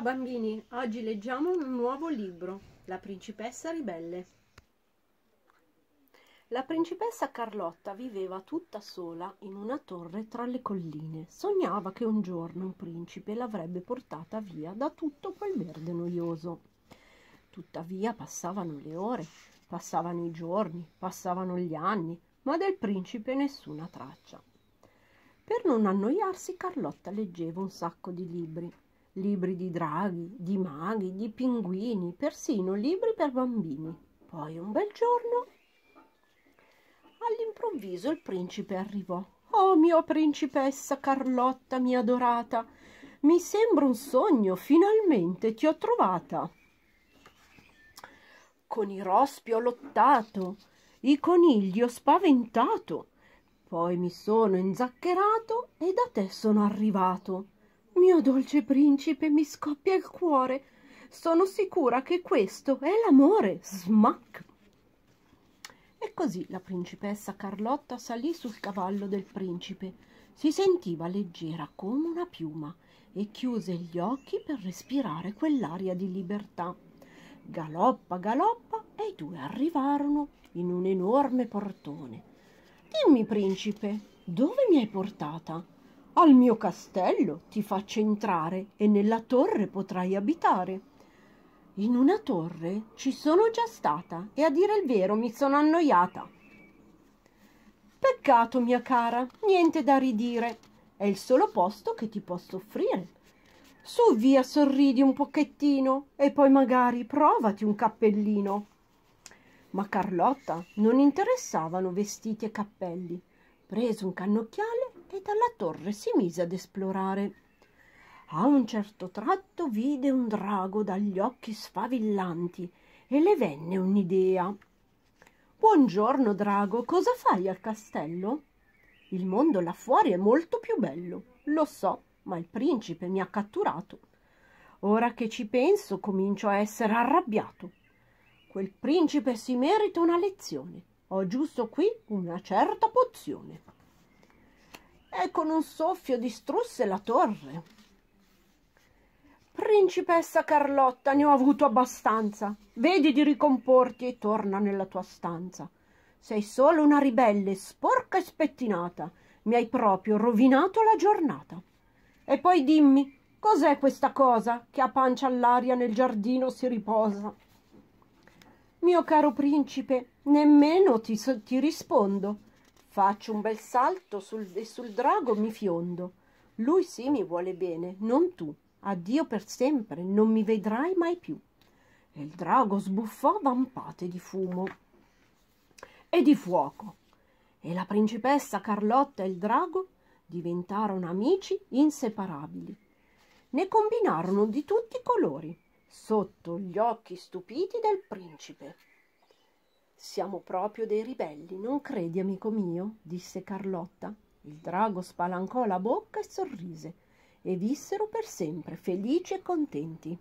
Ciao bambini, oggi leggiamo un nuovo libro, La principessa ribelle. La principessa Carlotta viveva tutta sola in una torre tra le colline. Sognava che un giorno un principe l'avrebbe portata via da tutto quel verde noioso. Tuttavia passavano le ore, passavano i giorni, passavano gli anni, ma del principe nessuna traccia. Per non annoiarsi Carlotta leggeva un sacco di libri libri di draghi, di maghi, di pinguini, persino libri per bambini. Poi un bel giorno, all'improvviso il principe arrivò. Oh mia principessa Carlotta, mia adorata, mi sembra un sogno, finalmente ti ho trovata. Con i rospi ho lottato, i conigli ho spaventato, poi mi sono inzaccherato e da te sono arrivato. Mio dolce principe, mi scoppia il cuore. Sono sicura che questo è l'amore. Smack! E così la principessa Carlotta salì sul cavallo del principe. Si sentiva leggera come una piuma e chiuse gli occhi per respirare quell'aria di libertà. Galoppa, galoppa e i due arrivarono in un enorme portone. Dimmi, principe, dove mi hai portata? al mio castello ti faccio entrare e nella torre potrai abitare. In una torre ci sono già stata e a dire il vero mi sono annoiata. Peccato, mia cara, niente da ridire. È il solo posto che ti posso offrire. Su via, sorridi un pochettino e poi magari provati un cappellino. Ma Carlotta non interessavano vestiti e cappelli. Preso un cannocchiale, e dalla torre si mise ad esplorare. A un certo tratto vide un drago dagli occhi sfavillanti e le venne un'idea. Buongiorno, drago, cosa fai al castello? Il mondo là fuori è molto più bello, lo so, ma il principe mi ha catturato. Ora che ci penso comincio a essere arrabbiato. Quel principe si merita una lezione. Ho giusto qui una certa pozione e con un soffio distrusse la torre. Principessa Carlotta, ne ho avuto abbastanza. Vedi di ricomporti e torna nella tua stanza. Sei solo una ribelle, sporca e spettinata. Mi hai proprio rovinato la giornata. E poi dimmi, cos'è questa cosa che a pancia all'aria nel giardino si riposa? Mio caro principe, nemmeno ti, ti rispondo Faccio un bel salto sul, e sul drago mi fiondo. Lui sì mi vuole bene, non tu. Addio per sempre, non mi vedrai mai più. E il drago sbuffò vampate di fumo e di fuoco. E la principessa Carlotta e il drago diventarono amici inseparabili. Ne combinarono di tutti i colori, sotto gli occhi stupiti del principe. Siamo proprio dei ribelli, non credi, amico mio? disse Carlotta. Il drago spalancò la bocca e sorrise, e vissero per sempre felici e contenti.